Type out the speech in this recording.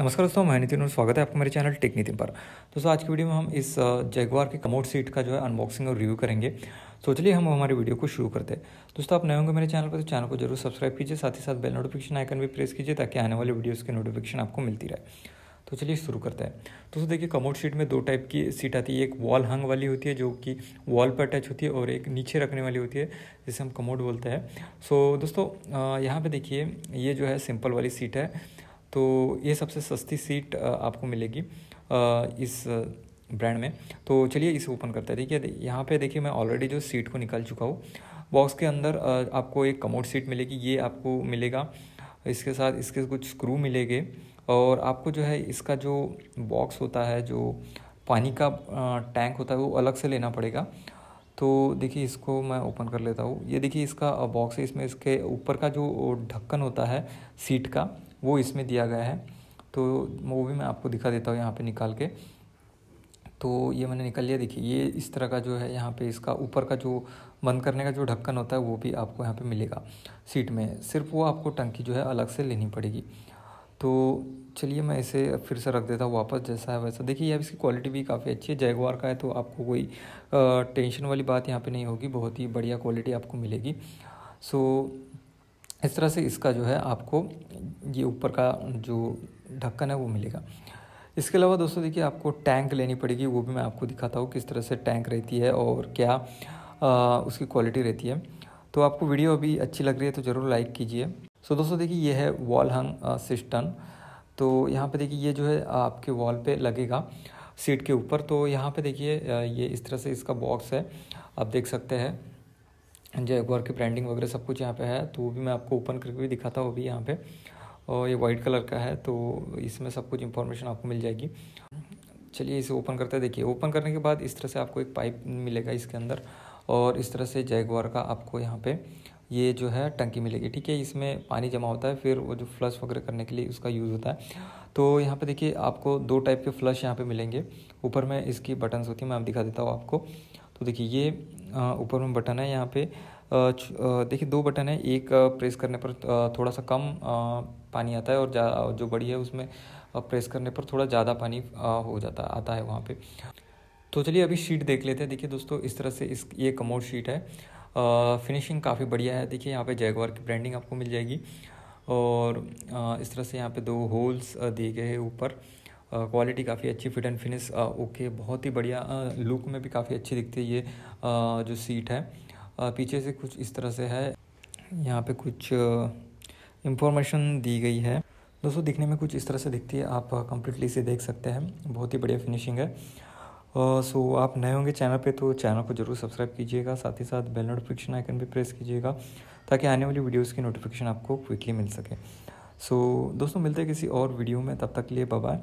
नमस्कार दोस्तों मैं नितिन और स्वागत है आपका मेरे चैनल टेक नितिन पर तो दोस्तों आज की वीडियो में हम इस जैगवार के कमोट सीट का जो है अनबॉक्सिंग और रिव्यू करेंगे तो चलिए हम हमारी वीडियो को शुरू करते हैं दोस्तों आप नए होंगे मेरे चैनल पर तो चैनल को जरूर सब्सक्राइब कीजिए साथ ही साथ बेल नोटिफिकेशन आइकन भी प्रेस कीजिए ताकि आने वाले वीडियोज़ की नोटिफिकेशन आपको मिलती रहे तो चलिए शुरू करते हैं दोस्तों देखिए कमोट सीट में दो टाइप की सीट आती है एक वॉल हंग वाली होती है जो कि वॉल पर अटैच होती है और एक नीचे रखने वाली होती है जिसे हम कमोट बोलते हैं सो दोस्तों यहाँ पर देखिए ये जो है सिंपल वाली सीट है तो ये सबसे सस्ती सीट आपको मिलेगी इस ब्रांड में तो चलिए इसे ओपन करते हैं देखिए यहाँ पे देखिए मैं ऑलरेडी जो सीट को निकाल चुका हूँ बॉक्स के अंदर आपको एक कमोड सीट मिलेगी ये आपको मिलेगा इसके साथ इसके कुछ स्क्रू मिलेंगे और आपको जो है इसका जो बॉक्स होता है जो पानी का टैंक होता है वो अलग से लेना पड़ेगा तो देखिए इसको मैं ओपन कर लेता हूँ ये देखिए इसका बॉक्स है इसमें इसके ऊपर का जो ढक्कन होता है सीट का वो इसमें दिया गया है तो वो भी मैं आपको दिखा देता हूँ यहाँ पे निकाल के तो ये मैंने निकल लिया देखिए ये इस तरह का जो है यहाँ पे इसका ऊपर का जो बंद करने का जो ढक्कन होता है वो भी आपको यहाँ पे मिलेगा सीट में सिर्फ वो आपको टंकी जो है अलग से लेनी पड़ेगी तो चलिए मैं इसे फिर से रख देता हूँ वापस जैसा है वैसा देखिए यह इसकी क्वालिटी भी काफ़ी अच्छी है जयगवार का है तो आपको कोई टेंशन वाली बात यहाँ पर नहीं होगी बहुत ही बढ़िया क्वालिटी आपको मिलेगी सो इस तरह से इसका जो है आपको ये ऊपर का जो ढक्कन है वो मिलेगा इसके अलावा दोस्तों देखिए आपको टैंक लेनी पड़ेगी वो भी मैं आपको दिखाता हूँ किस तरह से टैंक रहती है और क्या आ, उसकी क्वालिटी रहती है तो आपको वीडियो अभी अच्छी लग रही है तो ज़रूर लाइक कीजिए सो दोस्तों देखिए ये है वॉल हंग सिस्टम तो यहाँ पे देखिए ये जो है आपके वॉल पे लगेगा सीट के ऊपर तो यहाँ पे देखिए ये इस तरह से इसका बॉक्स है आप देख सकते हैं जो एक्वार की ब्रांडिंग वगैरह सब कुछ यहाँ पे है तो वो भी मैं आपको ओपन करके भी दिखाता हूँ वो भी यहाँ पे और ये वाइट कलर का है तो इसमें सब कुछ इन्फॉर्मेशन आपको मिल जाएगी चलिए इसे ओपन करते हैं देखिए ओपन करने के बाद इस तरह से आपको एक पाइप मिलेगा इसके अंदर और इस तरह से जैगवार का आपको यहाँ पे ये जो है टंकी मिलेगी ठीक है इसमें पानी जमा होता है फिर वो जो फ्लश वगैरह करने के लिए उसका यूज़ होता है तो यहाँ पे देखिए आपको दो टाइप के फ्लश यहाँ पे मिलेंगे ऊपर में इसकी बटन्स होती है मैं आप दिखा देता हूँ आपको तो देखिए ये ऊपर में बटन है यहाँ पे देखिए दो बटन है एक प्रेस करने पर थोड़ा सा कम पानी आता है और जो बड़ी है उसमें प्रेस करने पर थोड़ा ज़्यादा पानी हो जाता आता है वहाँ पे तो चलिए अभी शीट देख लेते हैं देखिए दोस्तों इस तरह से इस ये कमोड शीट है फिनिशिंग काफ़ी बढ़िया है देखिए यहाँ पे जैगवार की ब्रांडिंग आपको मिल जाएगी और इस तरह से यहाँ पे दो होल्स दिए गए हैं ऊपर क्वालिटी काफ़ी अच्छी फिट एंड फिनिश ओके बहुत ही बढ़िया लुक में भी काफ़ी अच्छी दिखती है ये जो सीट है पीछे से कुछ इस तरह से है यहाँ पे कुछ इंफॉर्मेशन दी गई है दोस्तों दिखने में कुछ इस तरह से दिखती है आप कम्प्लीटली इसे देख सकते हैं बहुत ही बढ़िया फिनिशिंग है सो uh, so, आप नए होंगे चैनल पे तो चैनल को जरूर सब्सक्राइब कीजिएगा साथ ही साथ बेल नोटिफिकेशन आइकन भी प्रेस कीजिएगा ताकि आने वाली वीडियोस की नोटिफिकेशन आपको क्विकली मिल सके सो so, दोस्तों मिलते हैं किसी और वीडियो में तब तक के लिए बाय